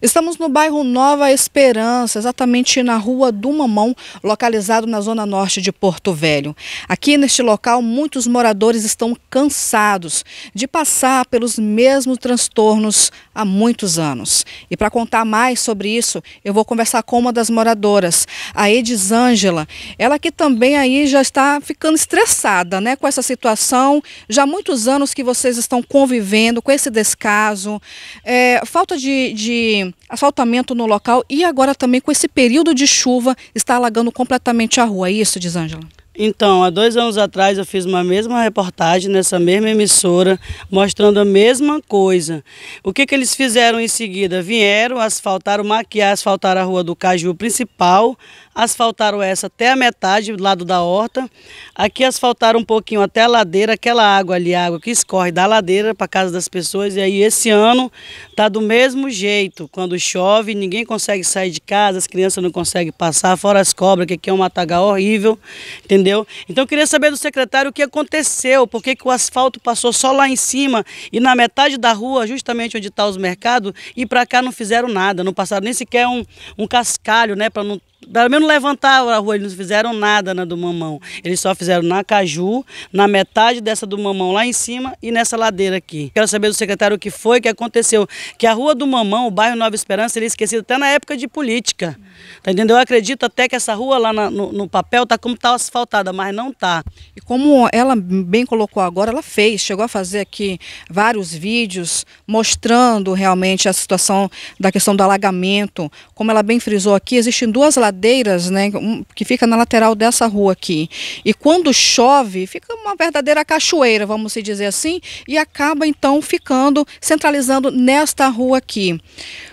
Estamos no bairro Nova Esperança, exatamente na Rua do Mamão, localizado na zona norte de Porto Velho. Aqui neste local, muitos moradores estão cansados de passar pelos mesmos transtornos há muitos anos. E para contar mais sobre isso, eu vou conversar com uma das moradoras, a Edisângela. Ela que também aí já está ficando estressada né, com essa situação. Já há muitos anos que vocês estão convivendo com esse descaso, é, falta de, de asfaltamento no local e agora também com esse período de chuva está alagando completamente a rua. É isso, Desângela? Então, há dois anos atrás eu fiz uma mesma reportagem nessa mesma emissora, mostrando a mesma coisa. O que, que eles fizeram em seguida? Vieram, asfaltaram, maquiar, asfaltaram a rua do Caju principal, asfaltaram essa até a metade, do lado da horta. Aqui asfaltaram um pouquinho até a ladeira, aquela água ali, água que escorre da ladeira para casa das pessoas. E aí esse ano tá do mesmo jeito. Quando chove, ninguém consegue sair de casa, as crianças não conseguem passar, fora as cobras, que aqui é um matagal horrível, entendeu? Então eu queria saber do secretário o que aconteceu, por que, que o asfalto passou só lá em cima e na metade da rua, justamente onde estão tá os mercados, e para cá não fizeram nada, não passaram nem sequer um, um cascalho, né, para não pelo menos levantaram a rua, eles não fizeram nada na do mamão. Eles só fizeram na Caju, na metade dessa do mamão lá em cima e nessa ladeira aqui. Quero saber do secretário o que foi, o que aconteceu. Que a rua do mamão, o bairro Nova Esperança, ele é esquecido até na época de política. Tá entendendo? Eu acredito até que essa rua lá no, no, papel tá como tá asfaltada, mas não tá. E como ela bem colocou agora, ela fez, chegou a fazer aqui vários vídeos mostrando realmente a situação da questão do alagamento. Como ela bem frisou aqui, existem duas ladeiras ladeiras, né, que fica na lateral dessa rua aqui. E quando chove, fica uma verdadeira cachoeira, vamos dizer assim, e acaba então ficando centralizando nesta rua aqui.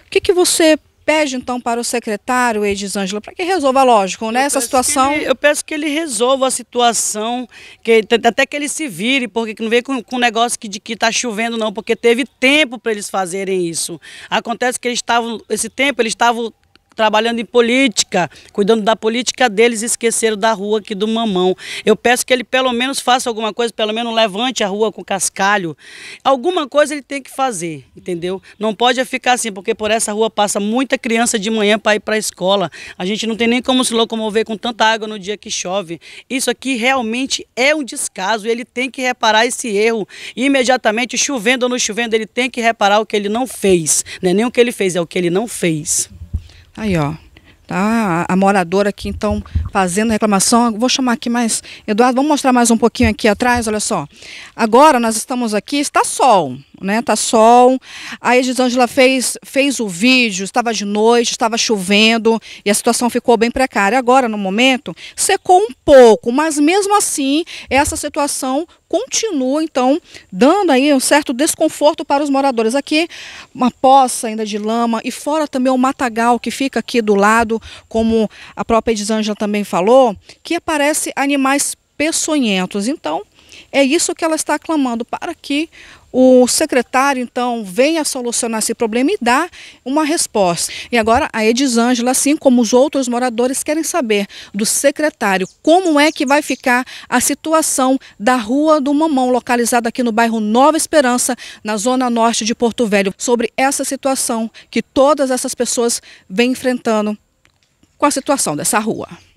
O que, que você pede então para o secretário Edisângela para que resolva, lógico, né, essa situação. Ele, eu peço que ele resolva a situação, que até que ele se vire, porque não vem com, com negócio que, de que está chovendo não, porque teve tempo para eles fazerem isso. Acontece que eles estavam, esse tempo eles estavam trabalhando em política, cuidando da política deles, esqueceram da rua aqui do Mamão. Eu peço que ele pelo menos faça alguma coisa, pelo menos levante a rua com cascalho. Alguma coisa ele tem que fazer, entendeu? Não pode ficar assim, porque por essa rua passa muita criança de manhã para ir para a escola. A gente não tem nem como se locomover com tanta água no dia que chove. Isso aqui realmente é um descaso, ele tem que reparar esse erro. E imediatamente, chovendo ou não chovendo, ele tem que reparar o que ele não fez. Não é nem o que ele fez, é o que ele não fez. Aí, ó. Tá? A moradora aqui, então, fazendo reclamação. Vou chamar aqui mais. Eduardo, vamos mostrar mais um pouquinho aqui atrás, olha só. Agora nós estamos aqui, está sol, né? Tá sol. Aí a Gisângela fez, fez o vídeo, estava de noite, estava chovendo e a situação ficou bem precária. Agora, no momento, secou um pouco, mas mesmo assim, essa situação continua, então, dando aí um certo desconforto para os moradores. Aqui, uma poça ainda de lama e fora também o matagal que fica aqui do lado, como a própria Edisângela também falou, que aparece animais peçonhentos. Então, é isso que ela está clamando para que o secretário, então, vem a solucionar esse problema e dá uma resposta. E agora a Edisângela, assim como os outros moradores, querem saber do secretário como é que vai ficar a situação da Rua do Mamão, localizada aqui no bairro Nova Esperança, na zona norte de Porto Velho, sobre essa situação que todas essas pessoas vêm enfrentando com a situação dessa rua.